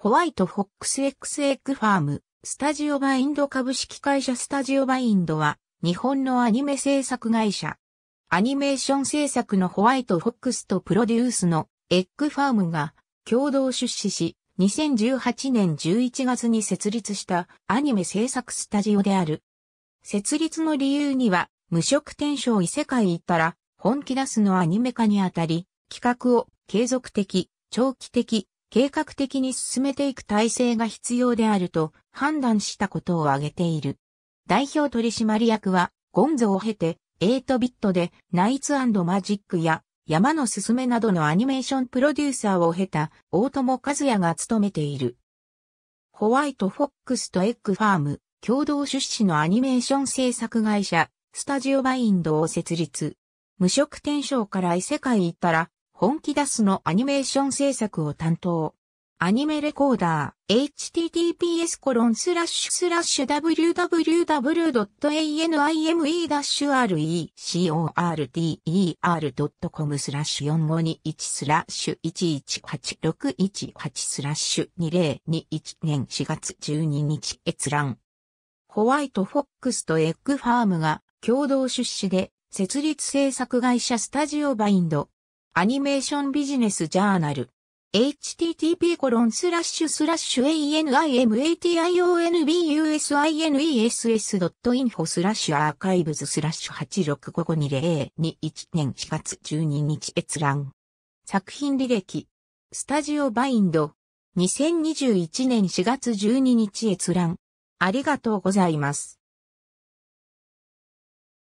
ホワイトフォックス x グファーム、スタジオバインド株式会社スタジオバインドは、日本のアニメ制作会社。アニメーション制作のホワイトフォックスとプロデュースのエッグファームが共同出資し、2018年11月に設立したアニメ制作スタジオである。設立の理由には、無職転生異世界行ったら、本気出すのアニメ化にあたり、企画を継続的、長期的、計画的に進めていく体制が必要であると判断したことを挙げている。代表取締役は、ゴンゾを経て、8ビットで、ナイツマジックや、山のすすめなどのアニメーションプロデューサーを経た、大友和也が務めている。ホワイトフォックスとエッグファーム、共同出資のアニメーション制作会社、スタジオバインドを設立。無職転生から異世界行ったら、本気出すのアニメーション制作を担当。アニメレコーダー、https コロンスラッシュスラッシュ www.anime-recorder.com スラッシュ4521スラッシュ118618スラッシュ2021年4月12日閲覧。ホワイトフォックスとエッグファームが共同出資で設立制作会社スタジオバインドアニメーションビジネスジャーナル。http コロンスラッシュスラッシュ animationbusiness.info スラッシュアーカイブズスラッシュ8655021年4月12日閲覧。作品履歴。スタジオバインド。2021年4月12日閲覧。ありがとうございます。